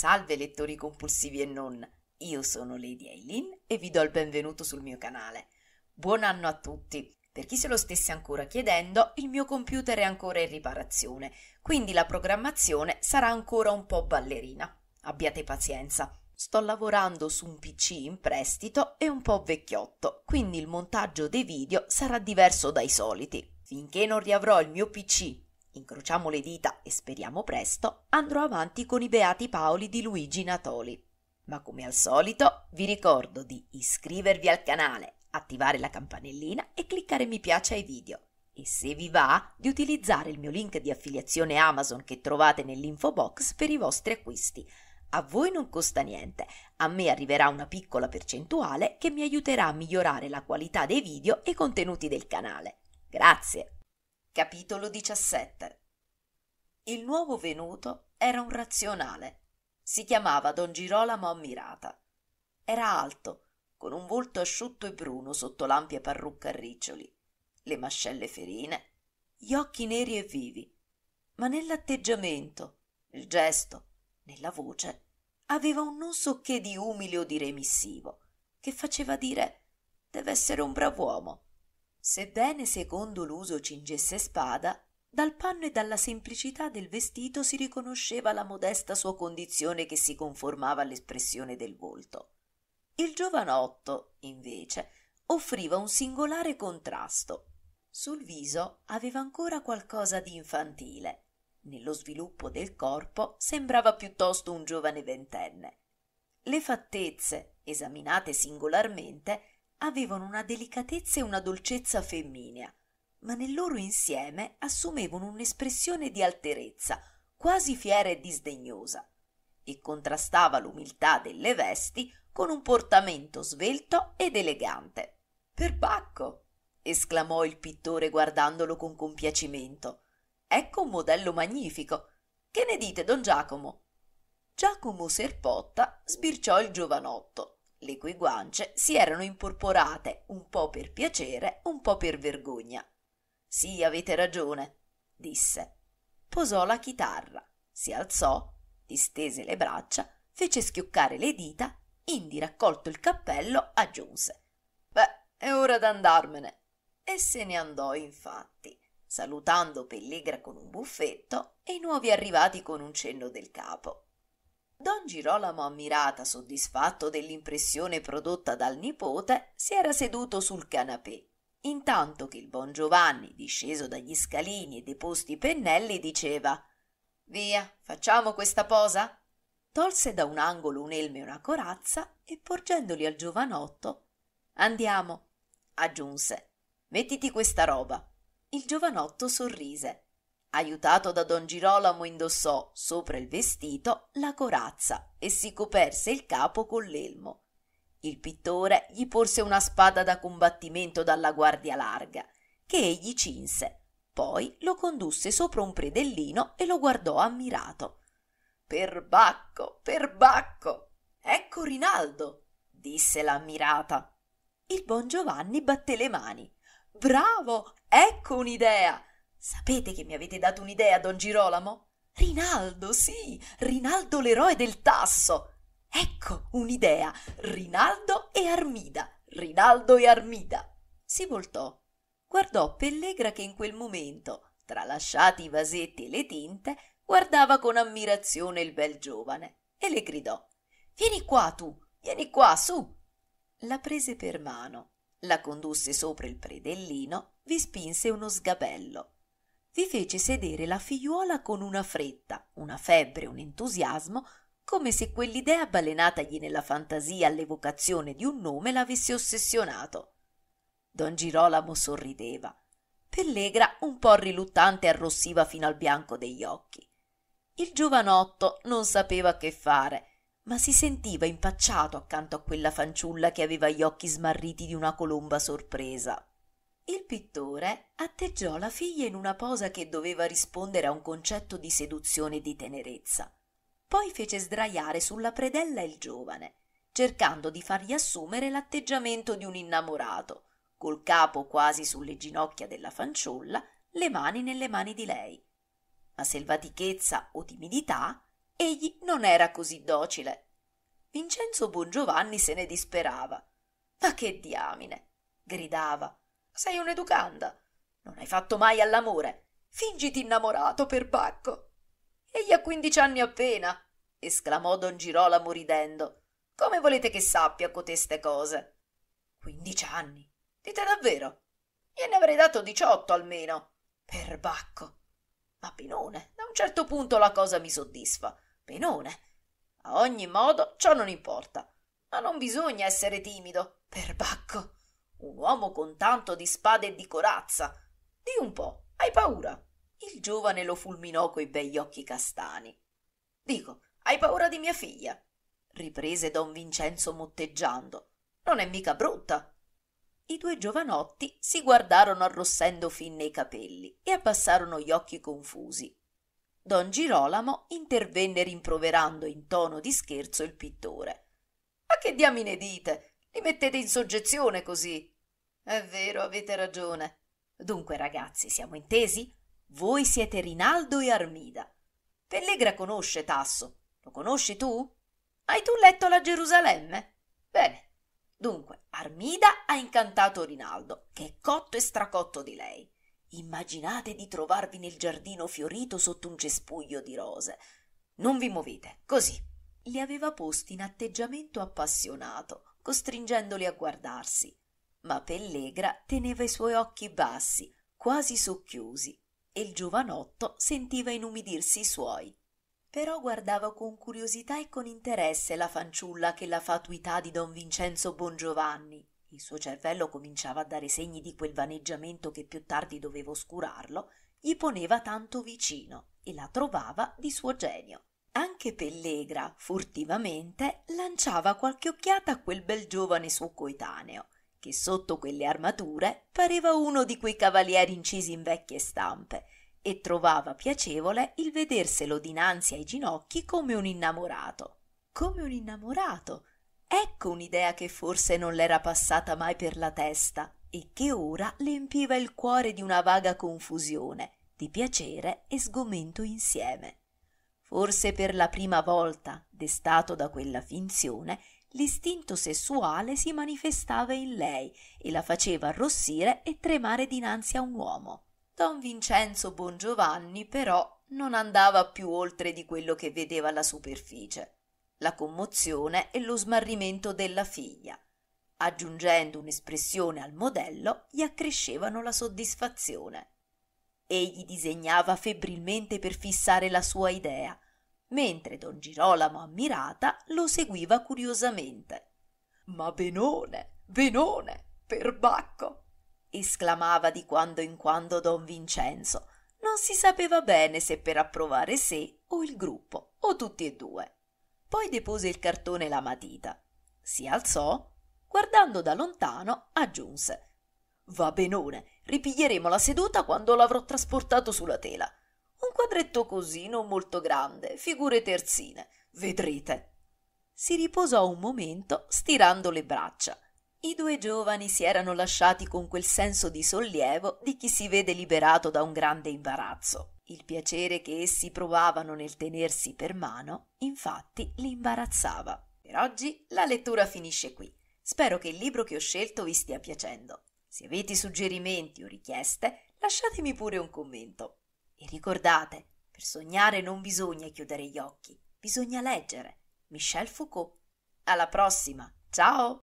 Salve lettori compulsivi e non, io sono Lady Eileen e vi do il benvenuto sul mio canale. Buon anno a tutti! Per chi se lo stesse ancora chiedendo, il mio computer è ancora in riparazione, quindi la programmazione sarà ancora un po' ballerina. Abbiate pazienza. Sto lavorando su un PC in prestito e un po' vecchiotto, quindi il montaggio dei video sarà diverso dai soliti. Finché non riavrò il mio PC incrociamo le dita e speriamo presto, andrò avanti con i Beati Paoli di Luigi Natoli. Ma come al solito vi ricordo di iscrivervi al canale, attivare la campanellina e cliccare mi piace ai video. E se vi va, di utilizzare il mio link di affiliazione Amazon che trovate nell'info box per i vostri acquisti. A voi non costa niente, a me arriverà una piccola percentuale che mi aiuterà a migliorare la qualità dei video e i contenuti del canale. Grazie! Capitolo 17 Il nuovo venuto era un razionale. Si chiamava Don Girolamo Ammirata. Era alto, con un volto asciutto e bruno sotto l'ampia parrucca a riccioli, le mascelle ferine, gli occhi neri e vivi. Ma nell'atteggiamento, nel gesto, nella voce, aveva un non so che di umile o di remissivo, che faceva dire deve essere un brav'uomo sebbene secondo l'uso cingesse spada dal panno e dalla semplicità del vestito si riconosceva la modesta sua condizione che si conformava all'espressione del volto il giovanotto invece offriva un singolare contrasto sul viso aveva ancora qualcosa di infantile nello sviluppo del corpo sembrava piuttosto un giovane ventenne le fattezze esaminate singolarmente avevano una delicatezza e una dolcezza femminea, ma nel loro insieme assumevano un'espressione di alterezza, quasi fiera e disdegnosa, e contrastava l'umiltà delle vesti con un portamento svelto ed elegante. Perbacco! esclamò il pittore guardandolo con compiacimento. Ecco un modello magnifico. Che ne dite, don Giacomo? Giacomo Serpotta sbirciò il giovanotto le cui guance si erano imporporate un po per piacere, un po per vergogna. Sì, avete ragione, disse. Posò la chitarra, si alzò, distese le braccia, fece schioccare le dita, Indi raccolto il cappello aggiunse. Beh, è ora d'andarmene. E se ne andò infatti, salutando Pellegra con un buffetto e i nuovi arrivati con un cenno del capo don girolamo ammirata soddisfatto dell'impressione prodotta dal nipote si era seduto sul canapè intanto che il buon giovanni disceso dagli scalini e deposti i pennelli diceva via facciamo questa posa tolse da un angolo un elmo e una corazza e porgendoli al giovanotto andiamo aggiunse mettiti questa roba il giovanotto sorrise Aiutato da don Girolamo indossò, sopra il vestito, la corazza e si coperse il capo con l'elmo. Il pittore gli porse una spada da combattimento dalla guardia larga, che egli cinse. Poi lo condusse sopra un predellino e lo guardò ammirato. Perbacco, perbacco! Ecco Rinaldo! disse l'ammirata. Il buon Giovanni batté le mani. Bravo! Ecco un'idea! sapete che mi avete dato un'idea don girolamo rinaldo sì rinaldo l'eroe del tasso ecco un'idea rinaldo e armida rinaldo e armida si voltò guardò pellegra che in quel momento tralasciati i vasetti e le tinte guardava con ammirazione il bel giovane e le gridò vieni qua tu vieni qua su la prese per mano la condusse sopra il predellino vi spinse uno sgabello vi fece sedere la figliuola con una fretta una febbre un entusiasmo come se quell'idea balenatagli nella fantasia all'evocazione di un nome l'avesse ossessionato don girolamo sorrideva pellegra un po riluttante arrossiva fino al bianco degli occhi il giovanotto non sapeva che fare ma si sentiva impacciato accanto a quella fanciulla che aveva gli occhi smarriti di una colomba sorpresa il pittore atteggiò la figlia in una posa che doveva rispondere a un concetto di seduzione e di tenerezza poi fece sdraiare sulla predella il giovane cercando di fargli assumere l'atteggiamento di un innamorato col capo quasi sulle ginocchia della fanciulla le mani nelle mani di lei ma selvatichezza o timidità egli non era così docile vincenzo bongiovanni se ne disperava ma che diamine gridava sei un'educanda. Non hai fatto mai all'amore. Fingiti innamorato, perbacco. Egli ha quindici anni appena, esclamò don Girolamo ridendo. Come volete che sappia coteste cose? Quindici anni. Dite davvero? Gliene avrei dato diciotto almeno. Perbacco. Ma Pinone, da un certo punto la cosa mi soddisfa. Pinone. A ogni modo, ciò non importa. Ma non bisogna essere timido. Perbacco un uomo con tanto di spade e di corazza. Di un po', hai paura? Il giovane lo fulminò coi begli occhi castani. Dico, hai paura di mia figlia? riprese don Vincenzo motteggiando. Non è mica brutta. I due giovanotti si guardarono arrossendo fin nei capelli e abbassarono gli occhi confusi. Don Girolamo intervenne rimproverando in tono di scherzo il pittore. Ma che diamine dite? Li mettete in soggezione così. È vero, avete ragione. Dunque, ragazzi, siamo intesi? Voi siete Rinaldo e Armida. Pellegra conosce Tasso. Lo conosci tu? Hai tu letto la Gerusalemme? Bene. Dunque, Armida ha incantato Rinaldo, che è cotto e stracotto di lei. Immaginate di trovarvi nel giardino fiorito sotto un cespuglio di rose. Non vi muovete, così. Li aveva posti in atteggiamento appassionato costringendoli a guardarsi. Ma Pellegra teneva i suoi occhi bassi, quasi socchiusi, e il giovanotto sentiva inumidirsi i suoi. Però guardava con curiosità e con interesse la fanciulla che la fatuità di don Vincenzo Bongiovanni, il suo cervello cominciava a dare segni di quel vaneggiamento che più tardi doveva oscurarlo, gli poneva tanto vicino e la trovava di suo genio. Anche Pellegra, furtivamente, lanciava qualche occhiata a quel bel giovane suo coetaneo, che sotto quelle armature pareva uno di quei cavalieri incisi in vecchie stampe, e trovava piacevole il vederselo dinanzi ai ginocchi come un innamorato. Come un innamorato? Ecco un'idea che forse non le era passata mai per la testa e che ora le empiva il cuore di una vaga confusione, di piacere e sgomento insieme. Forse per la prima volta, destato da quella finzione, l'istinto sessuale si manifestava in lei e la faceva arrossire e tremare dinanzi a un uomo. Don Vincenzo Bongiovanni, però, non andava più oltre di quello che vedeva alla superficie. La commozione e lo smarrimento della figlia. Aggiungendo un'espressione al modello, gli accrescevano la soddisfazione egli disegnava febbrilmente per fissare la sua idea mentre don girolamo ammirata lo seguiva curiosamente ma benone benone perbacco esclamava di quando in quando don vincenzo non si sapeva bene se per approvare sé o il gruppo o tutti e due poi depose il cartone e la matita si alzò guardando da lontano aggiunse Va benone, ripiglieremo la seduta quando l'avrò trasportato sulla tela. Un quadretto così, non molto grande, figure terzine. Vedrete. Si riposò un momento, stirando le braccia. I due giovani si erano lasciati con quel senso di sollievo di chi si vede liberato da un grande imbarazzo. Il piacere che essi provavano nel tenersi per mano, infatti, li imbarazzava. Per oggi la lettura finisce qui. Spero che il libro che ho scelto vi stia piacendo. Se avete suggerimenti o richieste, lasciatemi pure un commento. E ricordate, per sognare non bisogna chiudere gli occhi, bisogna leggere. Michel Foucault. Alla prossima, ciao!